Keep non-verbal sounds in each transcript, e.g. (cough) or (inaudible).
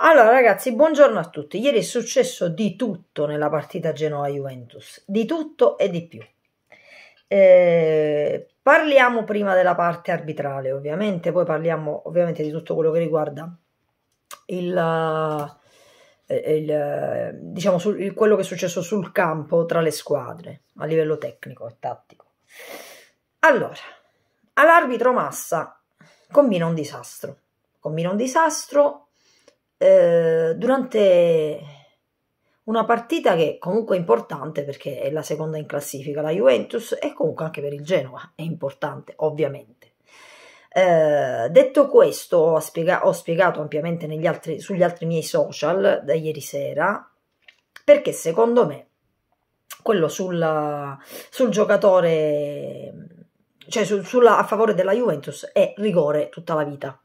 Allora ragazzi, buongiorno a tutti. Ieri è successo di tutto nella partita Genoa-Juventus, di tutto e di più. Eh, parliamo prima della parte arbitrale, ovviamente, poi parliamo ovviamente di tutto quello che riguarda il, eh, eh, il eh, diciamo su, quello che è successo sul campo tra le squadre a livello tecnico e tattico. Allora, all'arbitro Massa combina un disastro. Combina un disastro eh, durante una partita che comunque è importante perché è la seconda in classifica, la Juventus, e comunque anche per il Genoa è importante, ovviamente. Eh, detto questo, ho, spiega- ho spiegato ampiamente altri, sugli altri miei social da ieri sera, perché secondo me quello sulla, sul giocatore, cioè su, sulla, a favore della Juventus, è rigore tutta la vita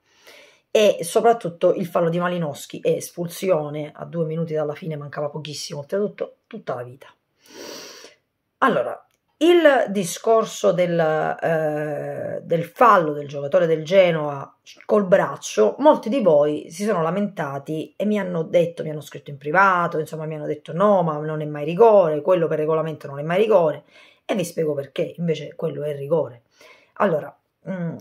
e soprattutto il fallo di Malinowski e espulsione a due minuti dalla fine, mancava pochissimo, oltretutto tutta la vita. Allora, il discorso del, eh, del, fallo del giocatore del Genoa col braccio, molti di voi si sono lamentati e mi hanno detto, mi hanno scritto in privato, insomma mi hanno detto no, ma non è mai rigore, quello per regolamento non è mai rigore e vi spiego perché, invece quello è rigore. Allora, mh, mm,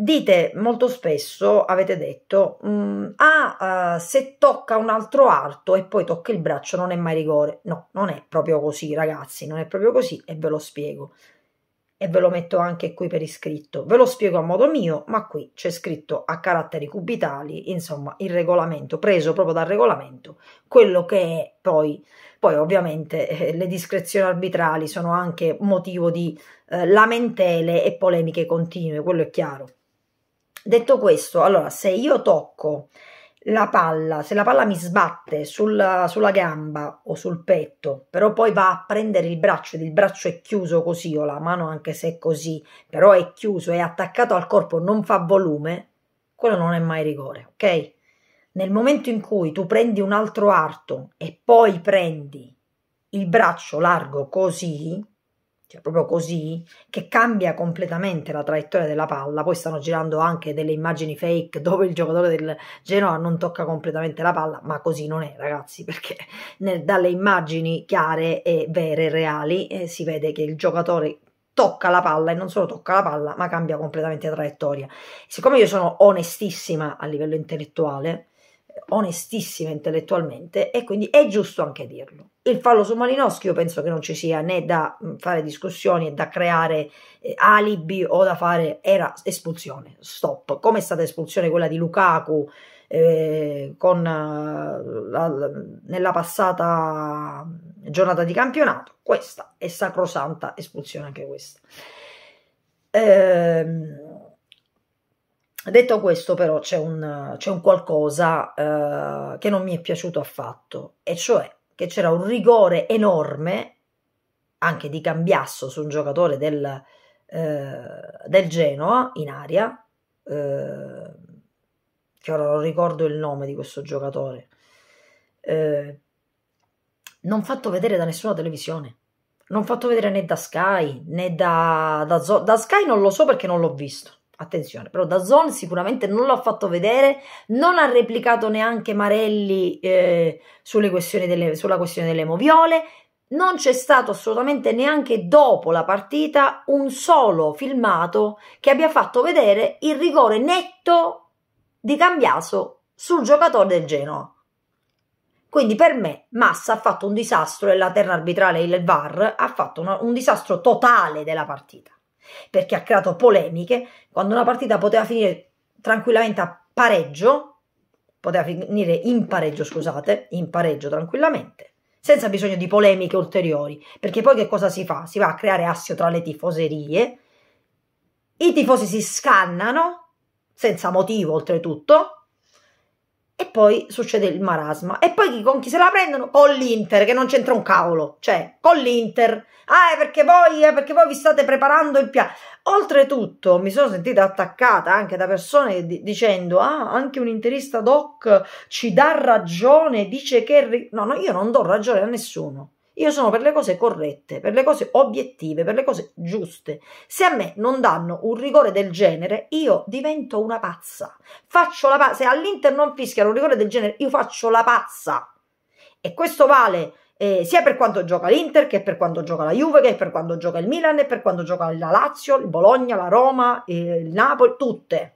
dite molto spesso, avete detto, mm, ah, uh, se tocca un altro alto e poi tocca il braccio non è mai rigore. No, non è proprio così, ragazzi, non è proprio così e ve lo spiego. E ve lo metto anche qui per iscritto. Ve lo spiego a modo mio, ma qui c'è scritto a caratteri cubitali, insomma, il regolamento, preso proprio dal regolamento, quello che è poi. Poi ovviamente eh, le discrezioni arbitrali sono anche motivo di eh, lamentele e polemiche continue, quello è chiaro. Detto questo, allora se io tocco la palla, se la palla mi sbatte sulla, sulla, gamba o sul petto, però poi va a prendere il braccio ed il braccio è chiuso così o la mano anche se è così, però è chiuso, è attaccato al corpo, non fa volume, quello non è mai rigore, ok? Nel momento in cui tu prendi un altro arto e poi prendi il braccio largo così, cioè proprio così, che cambia completamente la traiettoria della palla. Poi stanno girando anche delle immagini fake dove il giocatore del Genoa non tocca completamente la palla, ma così non è, ragazzi, perché (laughs) nel, dalle immagini chiare e vere, reali, eh, si vede che il giocatore tocca la palla e non solo tocca la palla, ma cambia completamente la traiettoria. Siccome io sono onestissima a livello intellettuale, onestissima intellettualmente e quindi è giusto anche dirlo. Il fallo su Malinowski io penso che non ci sia né da mm, fare discussioni e da creare eh, alibi o da fare era espulsione, stop. Come è stata espulsione quella di Lukaku eh, con, eh, la, nella passata giornata di campionato, questa è sacrosanta espulsione anche questa. Ehm Detto questo però c'è un, un, qualcosa eh, che non mi è piaciuto affatto, e cioè che c'era un rigore enorme anche di cambiasso su un giocatore del, eh, del Genoa in aria, eh, che ora non ricordo il nome di questo giocatore, eh, non fatto vedere da nessuna televisione, non fatto vedere né da Sky né da, da, da Sky non lo so perché non l'ho visto attenzione, però da Zone sicuramente non l'ha fatto vedere, non ha replicato neanche Marelli eh, sulle questioni delle, sulla questione delle moviole, non c'è stato assolutamente neanche dopo la partita un solo filmato che abbia fatto vedere il rigore netto di Cambiaso sul giocatore del Genoa. Quindi per me Massa ha fatto un disastro e la terra arbitrale il VAR ha fatto una, un disastro totale della partita perché ha creato polemiche quando una partita poteva finire tranquillamente a pareggio, poteva finire in pareggio, scusate, in pareggio tranquillamente, senza bisogno di polemiche ulteriori, perché poi che cosa si fa? Si va a creare assio tra le tifoserie, i tifosi si scannano, senza motivo oltretutto, e poi succede il marasma. E poi con chi se la prendono? Con l'Inter, che non c'entra un cavolo. Cioè, con l'Inter. Ah, è perché voi, è perché voi vi state preparando il piano. Oltretutto, mi sono sentita attaccata anche da persone di dicendo, ah, anche un interista doc ci dà ragione, dice che... No, no, io non do ragione a nessuno. Io sono per le cose corrette, per le cose obiettive, per le cose giuste. Se a me non danno un rigore del genere, io divento una pazza. Faccio la pazza. Se all'Inter non fischiano un rigore del genere, io faccio la pazza. E questo vale eh, sia per quanto gioca l'Inter che per quanto gioca la Juve che per quanto gioca il Milan e per quanto gioca la Lazio, il Bologna, la Roma, il Napoli, tutte.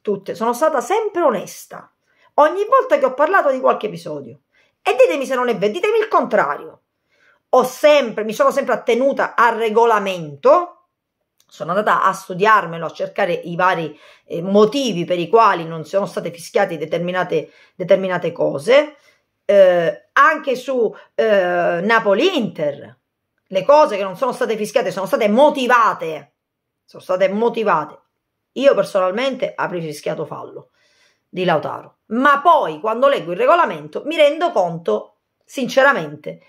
Tutte. Sono stata sempre onesta ogni volta che ho parlato di qualche episodio. E ditemi se non è vero, ditemi il contrario ho sempre, mi sono sempre attenuta al regolamento, sono andata a studiarmelo, a cercare i vari eh, motivi per i quali non sono state fischiate determinate, determinate cose, eh, anche su eh, Napoli-Inter, le cose che non sono state fischiate sono state motivate, sono state motivate. Io personalmente avrei fischiato fallo di Lautaro, ma poi quando leggo il regolamento mi rendo conto, sinceramente,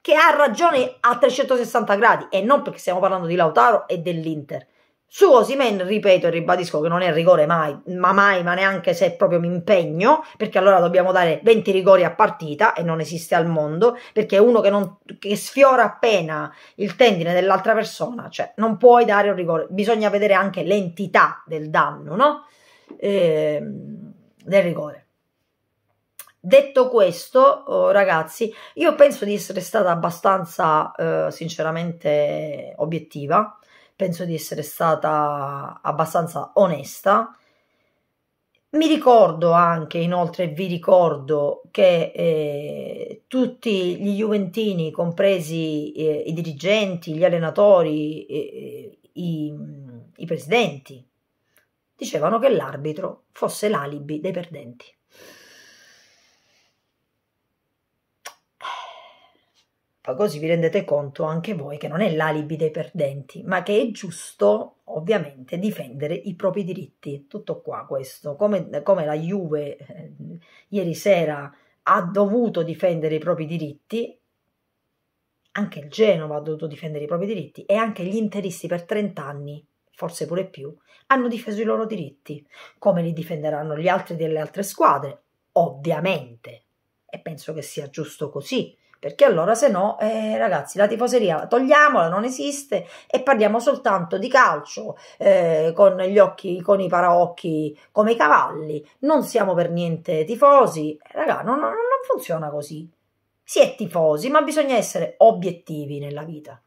che ha ragione a 360 gradi e non perché stiamo parlando di Lautaro e dell'Inter. Su Osimen, ripeto e ribadisco che non è rigore mai, ma mai, ma neanche se proprio mi impegno, perché allora dobbiamo dare 20 rigori a partita e non esiste al mondo, perché uno che, non, che sfiora appena il tendine dell'altra persona, cioè non puoi dare un rigore, bisogna vedere anche l'entità del danno, no? Eh, del rigore. Detto questo, oh, ragazzi, io penso di essere stata abbastanza eh, sinceramente obiettiva, penso di essere stata abbastanza onesta. Mi ricordo anche, inoltre vi ricordo che eh, tutti gli Juventini, compresi eh, i dirigenti, gli allenatori, eh, eh i, i presidenti, dicevano che l'arbitro fosse l'alibi dei perdenti. Poi così vi rendete conto anche voi che non è l'alibi dei perdenti, ma che è giusto ovviamente difendere i propri diritti. Tutto qua questo, come, come la Juve eh, ieri sera ha dovuto difendere i propri diritti, anche il Genova ha dovuto difendere i propri diritti e anche gli interisti per 30 anni, forse pure più, hanno difeso i loro diritti, come li difenderanno gli altri delle altre squadre, ovviamente. E penso che sia giusto così perché allora se no, eh, ragazzi, la tifoseria togliamola, non esiste e parliamo soltanto di calcio eh, con gli occhi, con i paraocchi come i cavalli. Non siamo per niente tifosi, eh, raga, non, non funziona così. Si è tifosi, ma bisogna essere obiettivi nella vita.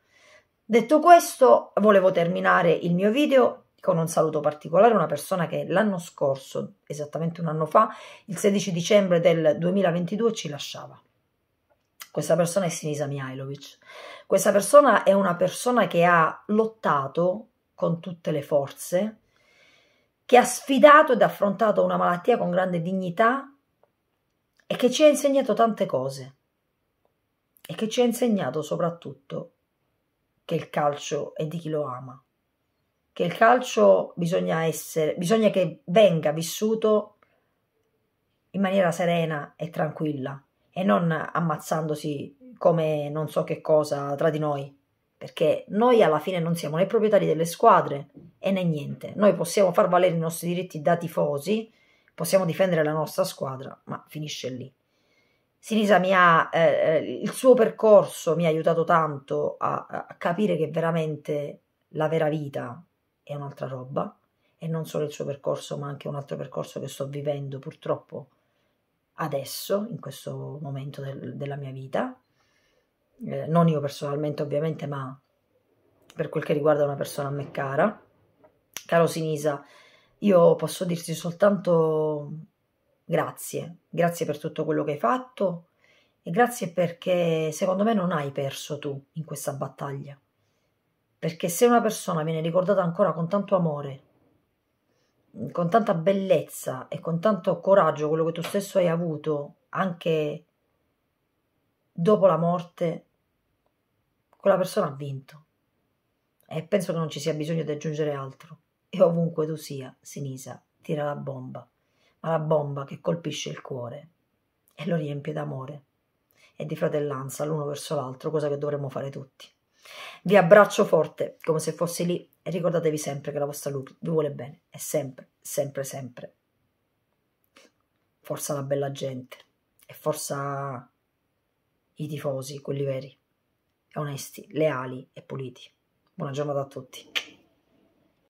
Detto questo, volevo terminare il mio video con un saluto particolare a una persona che l'anno scorso, esattamente un anno fa, il 16 dicembre del 2022, ci lasciava. Questa persona è Sinisa Mihailovic. Questa persona è una persona che ha lottato con tutte le forze, che ha sfidato ed affrontato una malattia con grande dignità e che ci ha insegnato tante cose e che ci ha insegnato soprattutto che il calcio è di chi lo ama, che il calcio bisogna essere, bisogna che venga vissuto in maniera serena e tranquilla, e non ammazzandosi come non so che cosa tra di noi, perché noi alla fine non siamo né proprietari delle squadre e né niente. Noi possiamo far valere i nostri diritti da tifosi, possiamo difendere la nostra squadra, ma finisce lì. Sinisa mi ha, eh, eh il suo percorso mi ha aiutato tanto a, a capire che veramente la vera vita è un'altra roba e non solo il suo percorso, ma anche un altro percorso che sto vivendo purtroppo adesso, in questo momento del, della mia vita, eh, non io personalmente ovviamente, ma per quel che riguarda una persona a me cara. Caro Sinisa, io posso dirti soltanto grazie, grazie per tutto quello che hai fatto e grazie perché secondo me non hai perso tu in questa battaglia. Perché se una persona viene ricordata ancora con tanto amore con tanta bellezza e con tanto coraggio quello che tu stesso hai avuto anche dopo la morte, quella persona ha vinto. E penso che non ci sia bisogno di aggiungere altro. E ovunque tu sia, Sinisa tira la bomba, ma la bomba che colpisce il cuore e lo riempie d'amore e di fratellanza l'uno verso l'altro, cosa che dovremmo fare tutti. Vi abbraccio forte, come se fossi lì, e ricordatevi sempre che la vostra Luke vi vuole bene, e sempre, sempre, sempre. Forza la bella gente, e forza i tifosi, quelli veri, onesti, leali e puliti. Buona giornata a tutti.